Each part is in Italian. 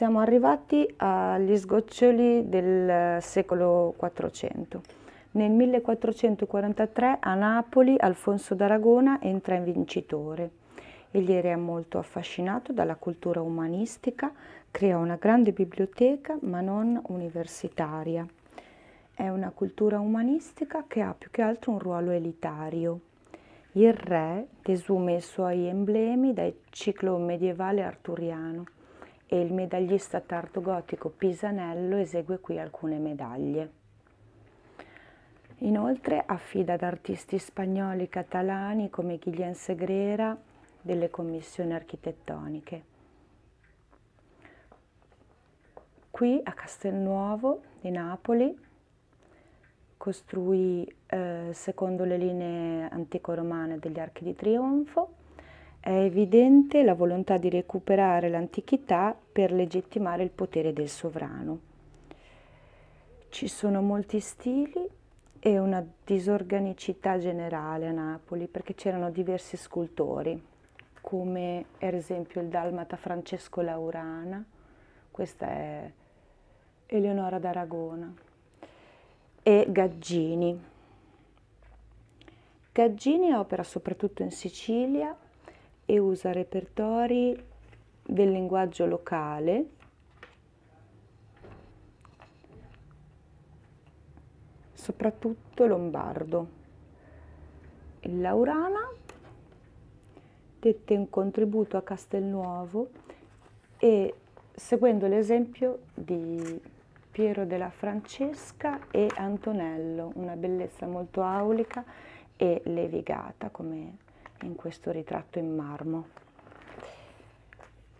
Siamo arrivati agli sgoccioli del eh, secolo 400. Nel 1443 a Napoli Alfonso d'Aragona entra in vincitore. Egli era molto affascinato dalla cultura umanistica, crea una grande biblioteca ma non universitaria. È una cultura umanistica che ha più che altro un ruolo elitario. Il re desume i suoi emblemi dal ciclo medievale arturiano e il tardo gotico Pisanello esegue qui alcune medaglie. Inoltre affida ad artisti spagnoli e catalani come Guillén Segrera delle commissioni architettoniche. Qui a Castelnuovo di Napoli costruì eh, secondo le linee antico-romane degli Archi di Trionfo è evidente la volontà di recuperare l'antichità per legittimare il potere del sovrano. Ci sono molti stili e una disorganicità generale a Napoli perché c'erano diversi scultori, come per esempio il dalmata Francesco Laurana, questa è Eleonora d'Aragona, e Gaggini. Gaggini opera soprattutto in Sicilia e usa repertori del linguaggio locale soprattutto lombardo. Il Laurana dette un contributo a Castelnuovo e seguendo l'esempio di Piero della Francesca e Antonello, una bellezza molto aulica e levigata come in questo ritratto in marmo.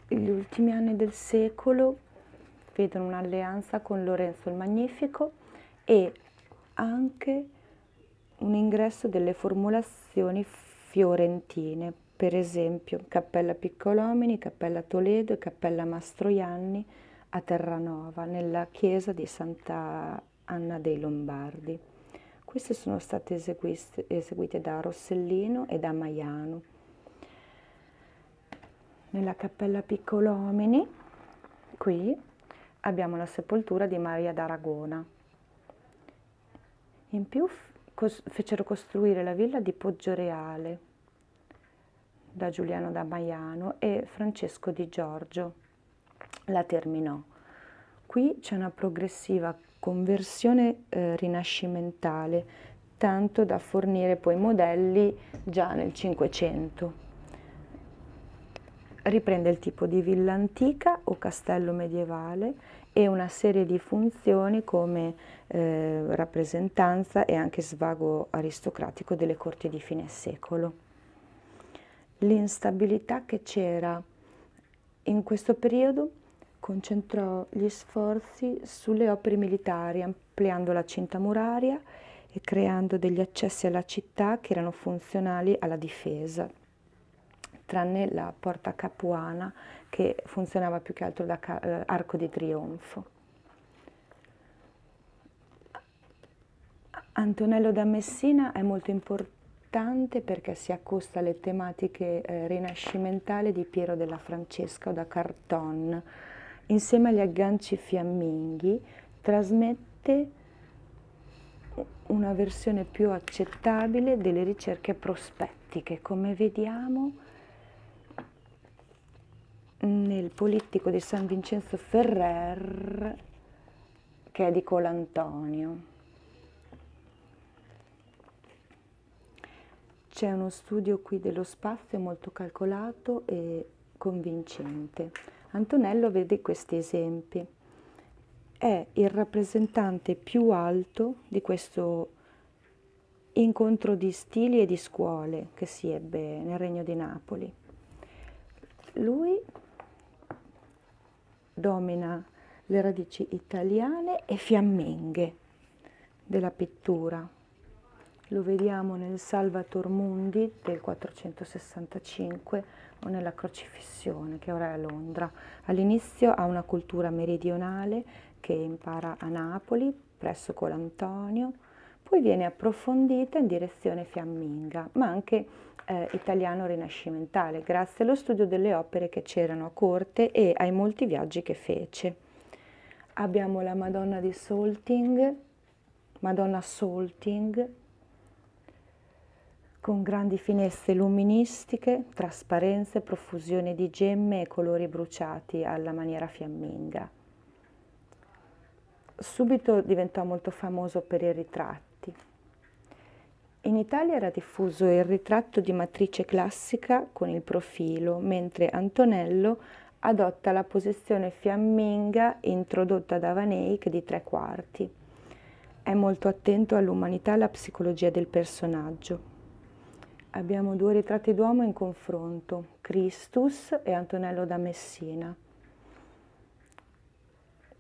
Gli ultimi anni del secolo vedono un'alleanza con Lorenzo il Magnifico e anche un ingresso delle formulazioni fiorentine, per esempio Cappella Piccolomini, Cappella Toledo e Cappella Mastroianni a Terranova, nella chiesa di Santa Anna dei Lombardi. Queste sono state eseguite, eseguite da Rossellino e da Maiano. Nella cappella Piccolomini, qui, abbiamo la sepoltura di Maria d'Aragona. In più cos fecero costruire la villa di Poggioreale da Giuliano da Maiano e Francesco di Giorgio. La terminò qui c'è una progressiva conversione eh, rinascimentale, tanto da fornire poi modelli già nel Cinquecento. Riprende il tipo di villa antica o castello medievale e una serie di funzioni come eh, rappresentanza e anche svago aristocratico delle corti di fine secolo. L'instabilità che c'era in questo periodo concentrò gli sforzi sulle opere militari, ampliando la cinta muraria e creando degli accessi alla città che erano funzionali alla difesa, tranne la porta capuana che funzionava più che altro da ca- eh, arco di trionfo. Antonello da Messina è molto importante perché si accosta alle tematiche eh, rinascimentali di Piero della Francesca o da Carton, insieme agli agganci fiamminghi trasmette una versione più accettabile delle ricerche prospettiche, come vediamo nel Polittico di San Vincenzo Ferrer che è di Colantonio. C'è uno studio qui dello spazio molto calcolato e convincente. Antonello vede questi esempi. È il rappresentante più alto di questo incontro di stili e di scuole che si ebbe nel Regno di Napoli. Lui domina le radici italiane e fiamminghe della pittura lo vediamo nel Salvator Mundi del 465 o nella Crocifissione che ora è a Londra. All'inizio ha una cultura meridionale che impara a Napoli presso Colantonio, poi viene approfondita in direzione fiamminga, ma anche eh, italiano rinascimentale, grazie allo studio delle opere che c'erano a corte e ai molti viaggi che fece. Abbiamo la Madonna di Solting, Madonna Solting, con grandi finestre luministiche, trasparenze, profusione di gemme e colori bruciati alla maniera fiamminga. Subito diventò molto famoso per i ritratti. In Italia era diffuso il ritratto di matrice classica con il profilo, mentre Antonello adotta la posizione fiamminga introdotta da Van Eyck di tre quarti. È molto attento all'umanità e alla psicologia del personaggio abbiamo due ritratti d'uomo in confronto, Christus e Antonello da Messina.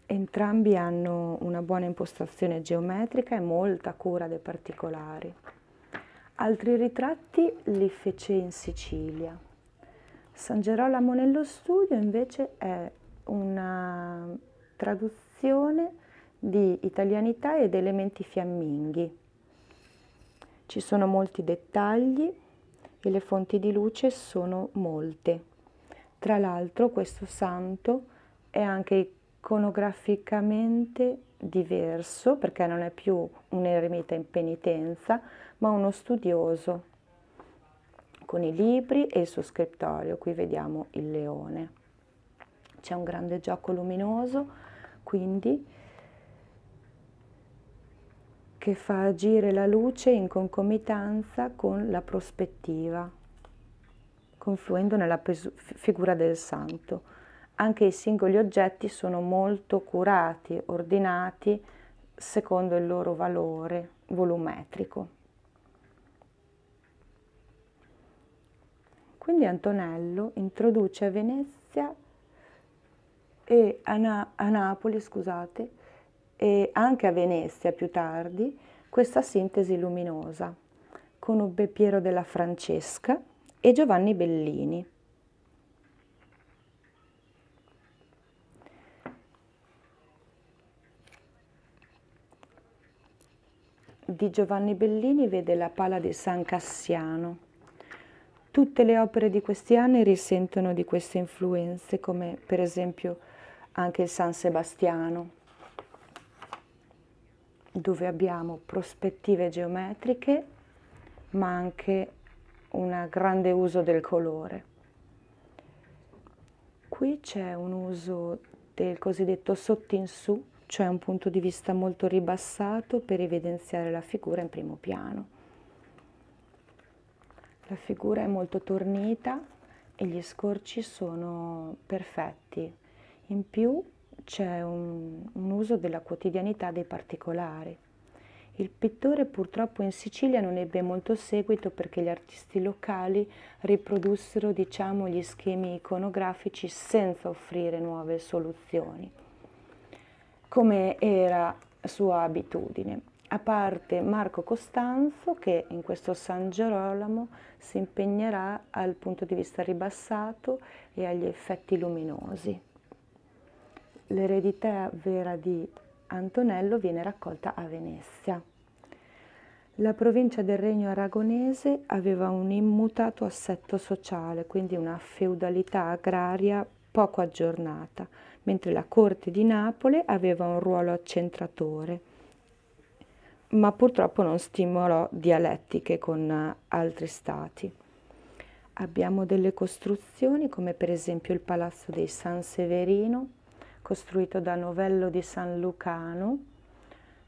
Entrambi hanno una buona impostazione geometrica e molta cura dei particolari. Altri ritratti li fece in Sicilia. San Gerolamo nello studio invece è una traduzione di italianità ed elementi fiamminghi ci sono molti dettagli e le fonti di luce sono molte. Tra l'altro questo santo è anche iconograficamente diverso perché non è più un eremita in penitenza, ma uno studioso con i libri e il suo scrittorio. Qui vediamo il leone. C'è un grande gioco luminoso, quindi che fa agire la luce in concomitanza con la prospettiva, confluendo nella pes- figura del santo. Anche i singoli oggetti sono molto curati, ordinati secondo il loro valore volumetrico. Quindi Antonello introduce a Venezia e a, Na- a Napoli, scusate, e anche a Venezia più tardi questa sintesi luminosa Conobbe Piero della Francesca e Giovanni Bellini. Di Giovanni Bellini vede la pala di San Cassiano. Tutte le opere di questi anni risentono di queste influenze, come per esempio anche il San Sebastiano dove abbiamo prospettive geometriche ma anche un grande uso del colore. Qui c'è un uso del cosiddetto in su, cioè un punto di vista molto ribassato per evidenziare la figura in primo piano. La figura è molto tornita e gli scorci sono perfetti. In più c'è un, un uso della quotidianità dei particolari. Il pittore purtroppo in Sicilia non ebbe molto seguito perché gli artisti locali riprodussero diciamo, gli schemi iconografici senza offrire nuove soluzioni, come era sua abitudine, a parte Marco Costanzo che in questo San Gerolamo si impegnerà al punto di vista ribassato e agli effetti luminosi. L'eredità vera di Antonello viene raccolta a Venezia. La provincia del Regno Aragonese aveva un immutato assetto sociale, quindi una feudalità agraria poco aggiornata, mentre la corte di Napoli aveva un ruolo accentratore, ma purtroppo non stimolò dialettiche con altri stati. Abbiamo delle costruzioni come per esempio il Palazzo dei San Severino, costruito da Novello di San Lucano,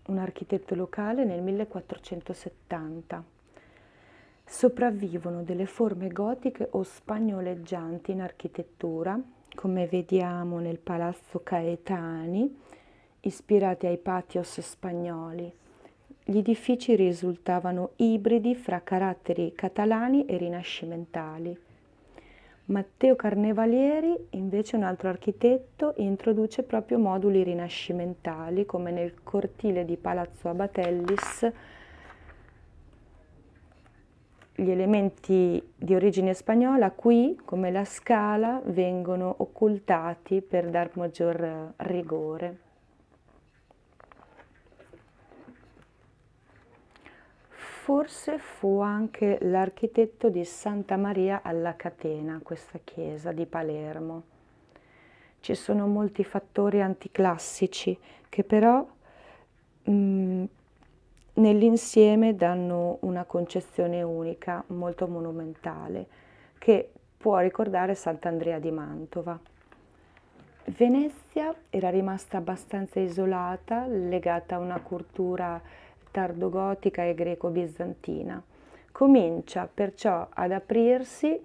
un architetto locale, nel 1470. Sopravvivono delle forme gotiche o spagnoleggianti in architettura, come vediamo nel Palazzo Caetani, ispirati ai patios spagnoli. Gli edifici risultavano ibridi fra caratteri catalani e rinascimentali. Matteo Carnevalieri, invece un altro architetto, introduce proprio moduli rinascimentali come nel cortile di Palazzo Abatellis. Gli elementi di origine spagnola qui, come la scala, vengono occultati per dar maggior eh, rigore. forse fu anche l'architetto di Santa Maria alla Catena, questa chiesa di Palermo. Ci sono molti fattori anticlassici che però mh, mm, nell'insieme danno una concezione unica, molto monumentale, che può ricordare Sant'Andrea di Mantova. Venezia era rimasta abbastanza isolata, legata a una cultura tardogotica e greco-bizantina. Comincia perciò ad aprirsi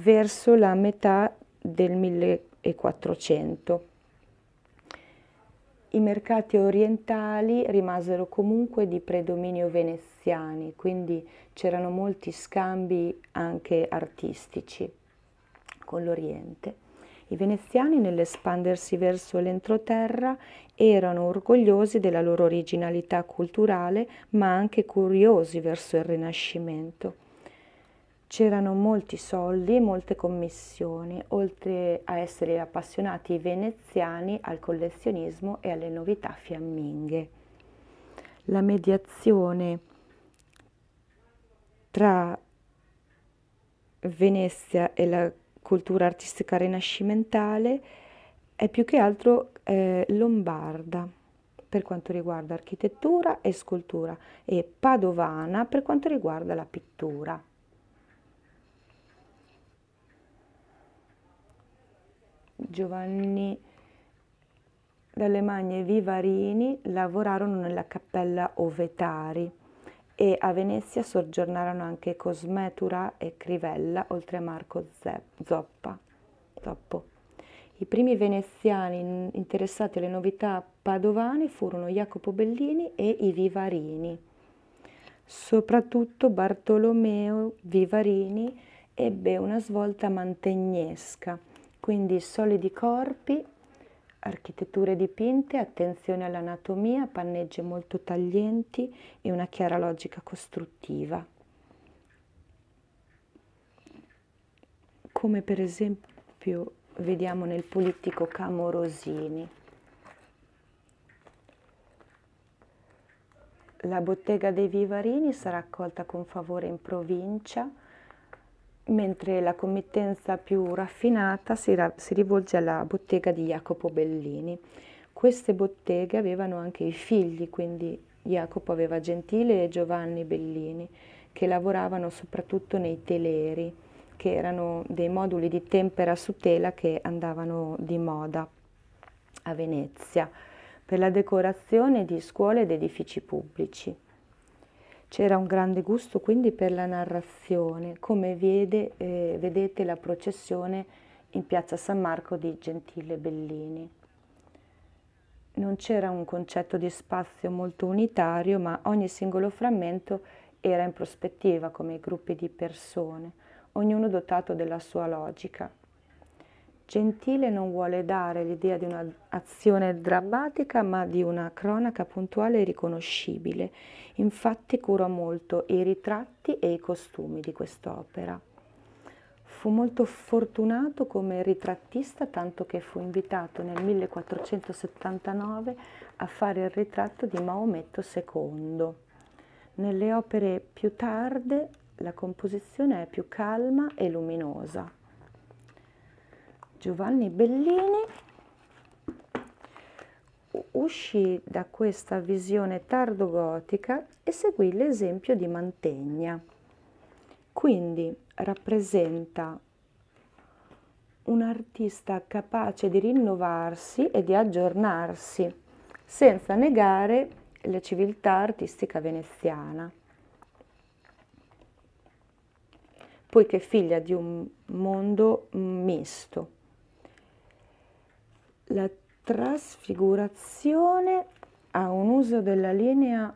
verso la metà del 1400. I mercati orientali rimasero comunque di predominio veneziani, quindi c'erano molti scambi anche artistici con l'Oriente. I veneziani nell'espandersi verso l'entroterra erano orgogliosi della loro originalità culturale, ma anche curiosi verso il Rinascimento. C'erano molti soldi e molte commissioni, oltre a essere appassionati i veneziani al collezionismo e alle novità fiamminghe. La mediazione tra Venezia e la cultura artistica rinascimentale è più che altro eh, lombarda per quanto riguarda architettura e scultura e padovana per quanto riguarda la pittura. Giovanni Dalle Magne e Vivarini lavorarono nella cappella Ovetari e a Venezia soggiornarono anche Cosmetura e Crivella, oltre a Marco Zoppa. Zoppo. I primi veneziani interessati alle novità padovane furono Jacopo Bellini e i Vivarini. Soprattutto Bartolomeo Vivarini ebbe una svolta mantegnesca, quindi solidi corpi architetture dipinte, attenzione all'anatomia, panneggi molto taglienti e una chiara logica costruttiva. Come per esempio vediamo nel politico Camorosini. La bottega dei Vivarini sarà accolta con favore in provincia mentre la committenza più raffinata si, ra- si rivolge alla bottega di Jacopo Bellini. Queste botteghe avevano anche i figli, quindi Jacopo aveva Gentile e Giovanni Bellini, che lavoravano soprattutto nei teleri, che erano dei moduli di tempera su tela che andavano di moda a Venezia per la decorazione di scuole ed edifici pubblici. C'era un grande gusto quindi per la narrazione, come vede, eh, vedete la processione in piazza San Marco di Gentile Bellini. Non c'era un concetto di spazio molto unitario, ma ogni singolo frammento era in prospettiva come gruppi di persone, ognuno dotato della sua logica. Gentile non vuole dare l'idea di un'azione drammatica, ma di una cronaca puntuale e riconoscibile. Infatti curò molto i ritratti e i costumi di quest'opera. Fu molto fortunato come ritrattista, tanto che fu invitato nel 1479 a fare il ritratto di Maometto II. Nelle opere più tarde la composizione è più calma e luminosa. Giovanni Bellini uscì da questa visione tardogotica e seguì l'esempio di Mantegna. Quindi rappresenta un artista capace di rinnovarsi e di aggiornarsi senza negare la civiltà artistica veneziana. poiché figlia di un mondo misto. La trasfigurazione ha un uso della linea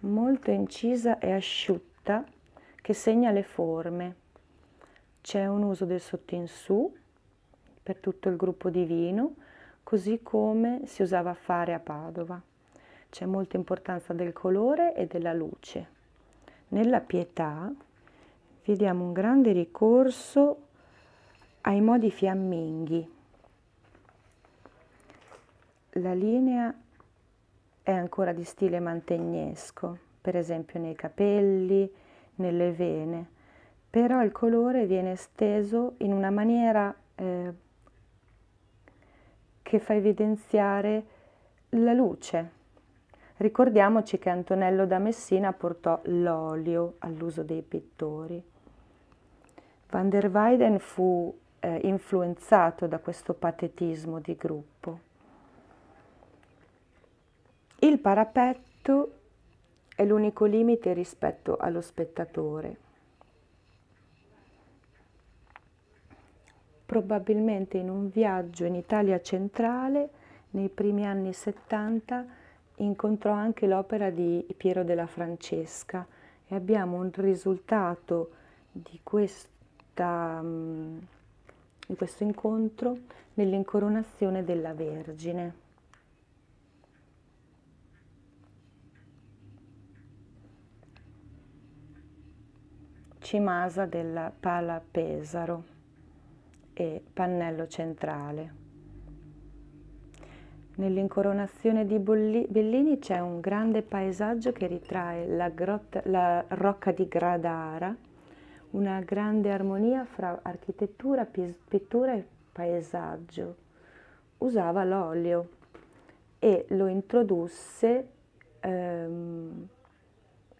molto incisa e asciutta che segna le forme. C'è un uso del sotto in su per tutto il gruppo divino, così come si usava fare a Padova. C'è molta importanza del colore e della luce. Nella pietà vediamo un grande ricorso ai modi fiamminghi la linea è ancora di stile mantegnesco, per esempio nei capelli, nelle vene, però il colore viene esteso in una maniera eh, che fa evidenziare la luce. Ricordiamoci che Antonello da Messina portò l'olio all'uso dei pittori. Van der Weyden fu eh, influenzato da questo patetismo di gruppo. Il parapetto è l'unico limite rispetto allo spettatore. Probabilmente in un viaggio in Italia centrale, nei primi anni 70, incontrò anche l'opera di Piero della Francesca e abbiamo un risultato di, questa, mm, di questo incontro nell'incoronazione della Vergine. Shimasa della pala pesaro e pannello centrale. Nell'incoronazione di Bellini c'è un grande paesaggio che ritrae la, grotta, la rocca di Gradara, una grande armonia fra architettura, pittura e paesaggio. Usava l'olio e lo introdusse ehm,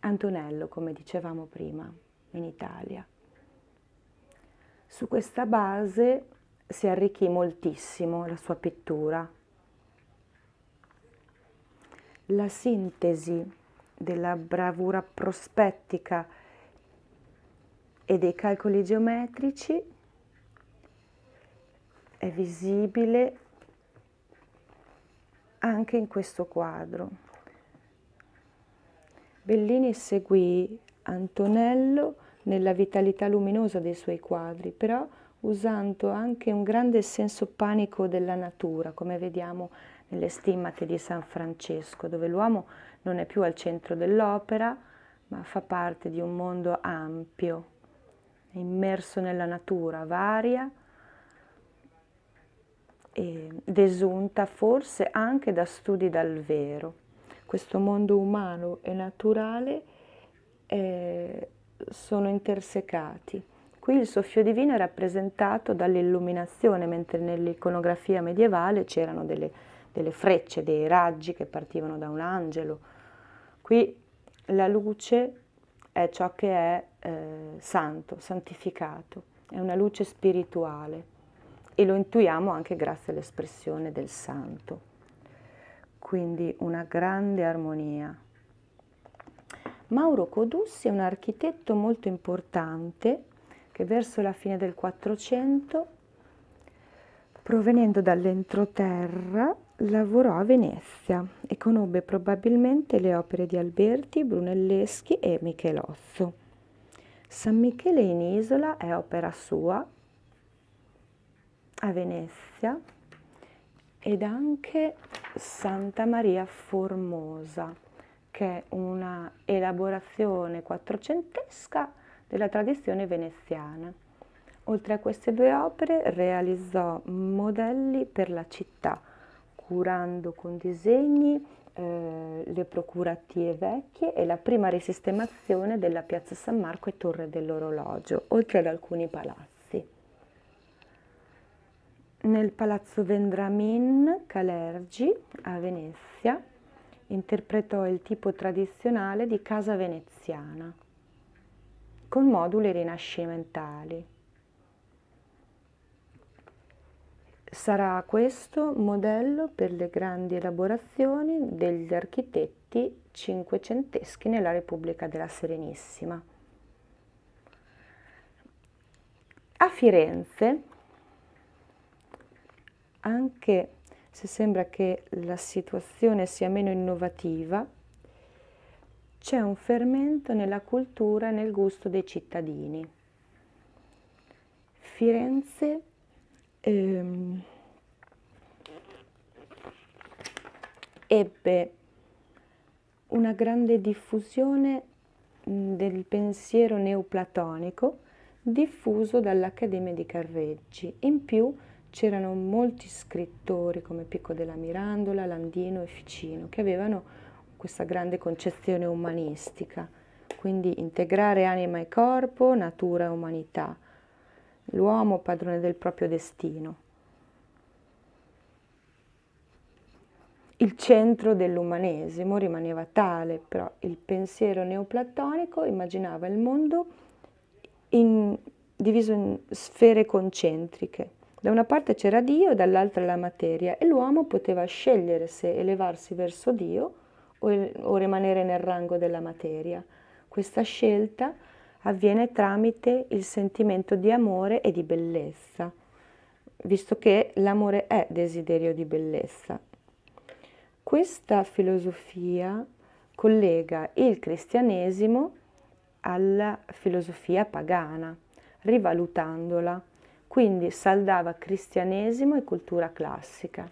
Antonello, come dicevamo prima in Italia. Su questa base si arricchì moltissimo la sua pittura. La sintesi della bravura prospettica e dei calcoli geometrici è visibile anche in questo quadro. Bellini seguì Antonello nella vitalità luminosa dei suoi quadri, però usando anche un grande senso panico della natura, come vediamo nelle stimmate di San Francesco, dove l'uomo non è più al centro dell'opera, ma fa parte di un mondo ampio, immerso nella natura varia e desunta forse anche da studi dal vero. Questo mondo umano e naturale è sono intersecati. Qui il soffio divino è rappresentato dall'illuminazione, mentre nell'iconografia medievale c'erano delle, delle frecce, dei raggi che partivano da un angelo. Qui la luce è ciò che è eh, santo, santificato, è una luce spirituale e lo intuiamo anche grazie all'espressione del santo. Quindi una grande armonia. Mauro Codussi è un architetto molto importante che verso la fine del 400, provenendo dall'entroterra, lavorò a Venezia e conobbe probabilmente le opere di Alberti, Brunelleschi e Michelozzo. San Michele in Isola è opera sua a Venezia ed anche Santa Maria Formosa che è una elaborazione quattrocentesca della tradizione veneziana. Oltre a queste due opere realizzò modelli per la città, curando con disegni eh, le procuratie vecchie e la prima risistemazione della piazza San Marco e Torre dell'Orologio, oltre ad alcuni palazzi. Nel palazzo Vendramin Calergi a Venezia interpretò il tipo tradizionale di casa veneziana, con moduli rinascimentali. Sarà questo modello per le grandi elaborazioni degli architetti cinquecenteschi nella Repubblica della Serenissima. A Firenze anche se sembra che la situazione sia meno innovativa, c'è un fermento nella cultura e nel gusto dei cittadini. Firenze ehm, ebbe una grande diffusione del pensiero neoplatonico diffuso dall'Accademia di Carreggi. In più, c'erano molti scrittori come Picco della Mirandola, Landino e Ficino che avevano questa grande concezione umanistica, quindi integrare anima e corpo, natura e umanità, l'uomo padrone del proprio destino. Il centro dell'umanesimo rimaneva tale, però il pensiero neoplatonico immaginava il mondo in, diviso in sfere concentriche da una parte c'era Dio e dall'altra la materia e l'uomo poteva scegliere se elevarsi verso Dio o, rimanere nel rango della materia. Questa scelta avviene tramite il sentimento di amore e di bellezza, visto che l'amore è desiderio di bellezza. Questa filosofia collega il cristianesimo alla filosofia pagana, rivalutandola quindi saldava cristianesimo e cultura classica.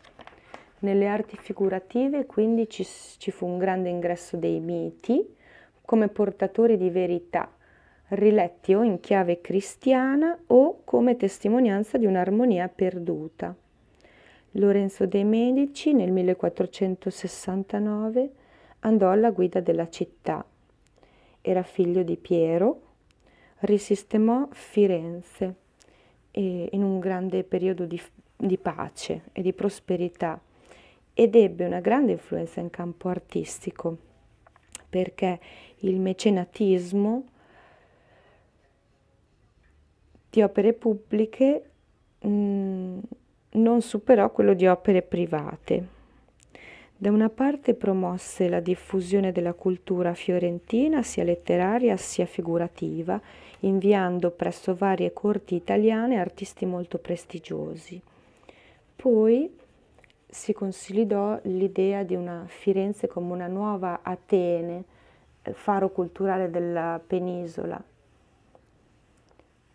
Nelle arti figurative quindi ci, ci fu un grande ingresso dei miti come portatori di verità, riletti o in chiave cristiana o come testimonianza di un'armonia perduta. Lorenzo de' Medici nel 1469 andò alla guida della città. Era figlio di Piero, risistemò Firenze eh, in un grande periodo di, di pace e di prosperità ed ebbe una grande influenza in campo artistico perché il mecenatismo di opere pubbliche mh, non superò quello di opere private. Da una parte promosse la diffusione della cultura fiorentina, sia letteraria sia figurativa, inviando presso varie corti italiane artisti molto prestigiosi. Poi si consolidò l'idea di una Firenze come una nuova Atene, eh, faro culturale della penisola.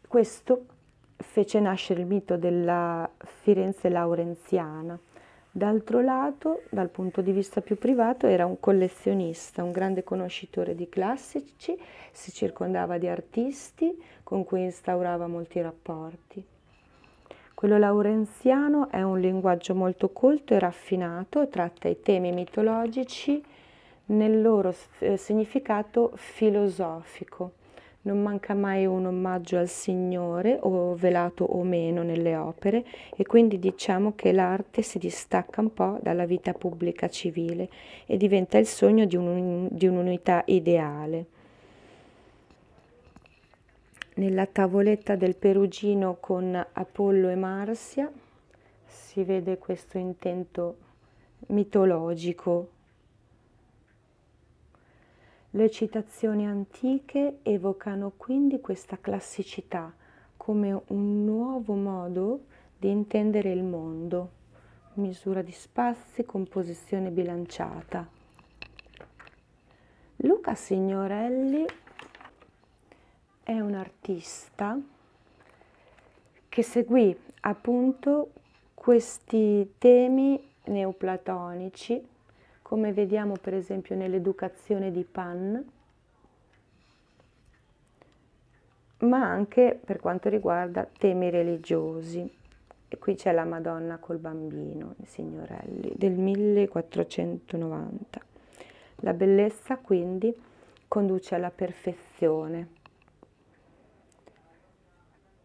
Questo fece nascere il mito della Firenze laurenziana. D'altro lato, dal punto di vista più privato, era un collezionista, un grande conoscitore di classici, si circondava di artisti con cui instaurava molti rapporti. Quello laurenziano è un linguaggio molto colto e raffinato, tratta i temi mitologici nel loro eh, significato filosofico non manca mai un omaggio al Signore, o velato o meno, nelle opere, e quindi diciamo che l'arte si distacca un po' dalla vita pubblica civile e diventa il sogno di, un, di un'unità ideale. Nella tavoletta del Perugino con Apollo e Marsia si vede questo intento mitologico le citazioni antiche evocano quindi questa classicità come un nuovo modo di intendere il mondo, misura di spazi, composizione bilanciata. Luca Signorelli è un artista che seguì appunto questi temi neoplatonici come vediamo per esempio nell'educazione di Pan, ma anche per quanto riguarda temi religiosi. E qui c'è la Madonna col bambino, signorelli, del 1490. La bellezza quindi conduce alla perfezione.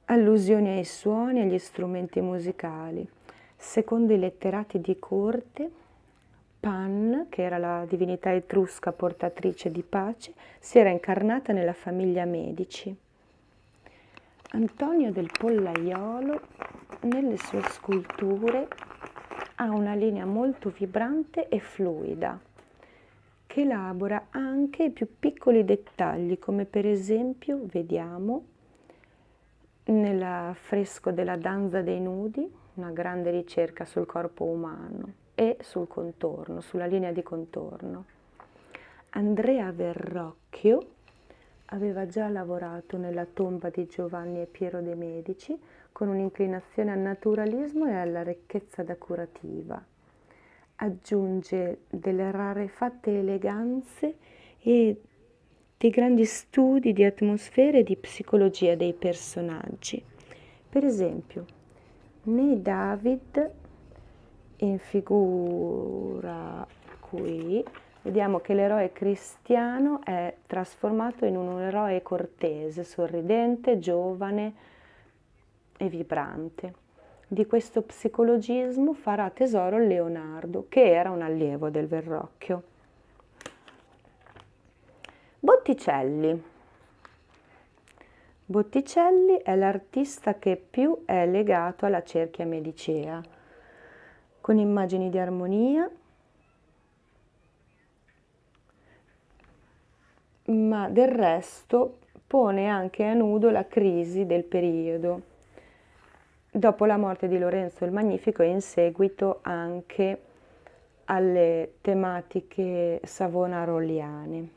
Allusioni ai suoni e agli strumenti musicali. Secondo i letterati di corte, Pan, che era la divinità etrusca portatrice di pace, si era incarnata nella famiglia Medici. Antonio del Pollaiolo nelle sue sculture ha una linea molto vibrante e fluida che elabora anche i più piccoli dettagli come per esempio vediamo nel fresco della danza dei nudi una grande ricerca sul corpo umano e sul contorno, sulla linea di contorno. Andrea Verrocchio aveva già lavorato nella tomba di Giovanni e Piero de' Medici con un'inclinazione al naturalismo e alla ricchezza da curativa. Aggiunge delle rarefatte eleganze e dei grandi studi di atmosfere e di psicologia dei personaggi. Per esempio, nei David in figura qui vediamo che l'eroe cristiano è trasformato in un eroe cortese, sorridente, giovane e vibrante. Di questo psicologismo farà tesoro Leonardo, che era un allievo del Verrocchio. Botticelli. Botticelli è l'artista che più è legato alla cerchia medicea con immagini di armonia, ma del resto pone anche a nudo la crisi del periodo. Dopo la morte di Lorenzo il Magnifico e in seguito anche alle tematiche savonaroliane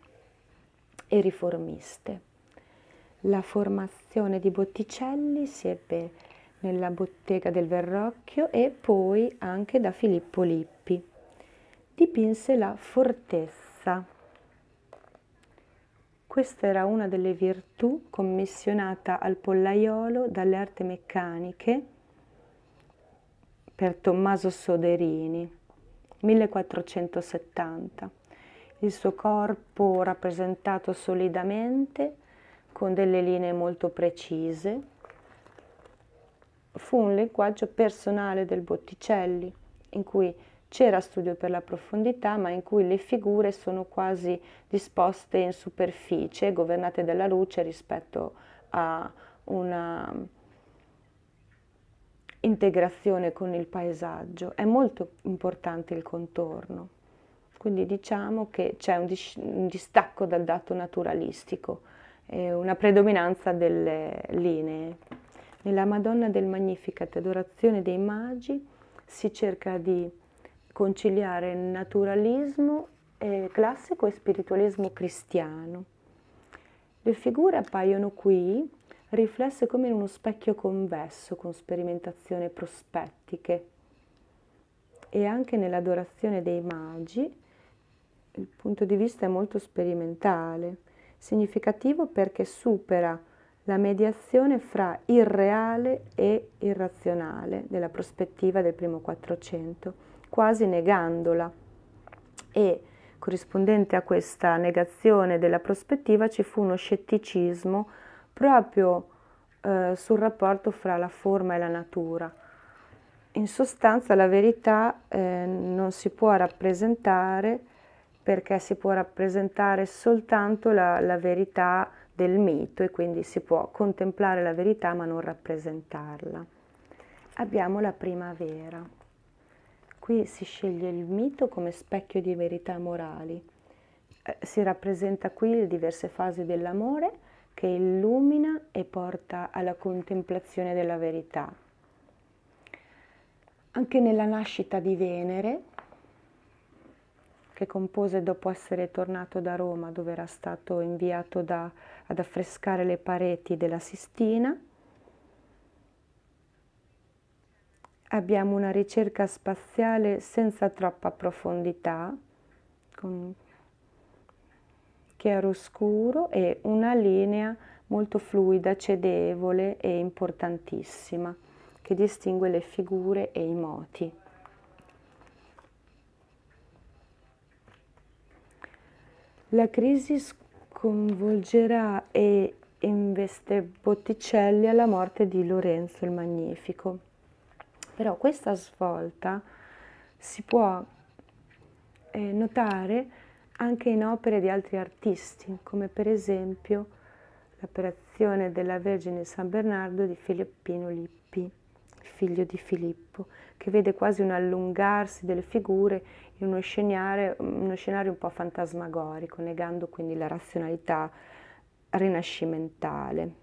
e riformiste. La formazione di Botticelli si ebbe nella bottega del Verrocchio e poi anche da Filippo Lippi. Dipinse la fortezza. Questa era una delle virtù commissionata al pollaiolo dalle arti meccaniche per Tommaso Soderini, 1470. Il suo corpo rappresentato solidamente con delle linee molto precise fu un linguaggio personale del Botticelli, in cui c'era studio per la profondità, ma in cui le figure sono quasi disposte in superficie, governate dalla luce rispetto a una integrazione con il paesaggio. È molto importante il contorno. Quindi diciamo che c'è un, dis- un distacco dal dato naturalistico, eh, una predominanza delle linee. Nella Madonna del Magnificat, adorazione dei magi, si cerca di conciliare naturalismo eh, classico e spiritualismo cristiano. Le figure appaiono qui riflesse come in uno specchio convesso con sperimentazioni prospettiche e anche nell'adorazione dei magi il punto di vista è molto sperimentale, significativo perché supera la mediazione fra il reale e il razionale della prospettiva del primo Quattrocento, quasi negandola. E corrispondente a questa negazione della prospettiva ci fu uno scetticismo proprio eh, sul rapporto fra la forma e la natura. In sostanza la verità eh, non si può rappresentare perché si può rappresentare soltanto la, la verità del mito e quindi si può contemplare la verità ma non rappresentarla. Abbiamo la primavera. Qui si sceglie il mito come specchio di verità morali. Eh, si rappresenta qui le diverse fasi dell'amore che illumina e porta alla contemplazione della verità. Anche nella nascita di Venere, che compose dopo essere tornato da Roma, dove era stato inviato da ad affrescare le pareti della Sistina. Abbiamo una ricerca spaziale senza troppa profondità, con chiaroscuro e una linea molto fluida, cedevole e importantissima che distingue le figure e i moti. La crisi coinvolgerà e investe Botticelli alla morte di Lorenzo il Magnifico. Però questa svolta si può eh, notare anche in opere di altri artisti, come per esempio l'operazione della Vergine San Bernardo di Filippino Lippi, figlio di Filippo, che vede quasi un allungarsi delle figure in uno scenario, mm, uno scenario un po' fantasmagorico, negando quindi la razionalità rinascimentale.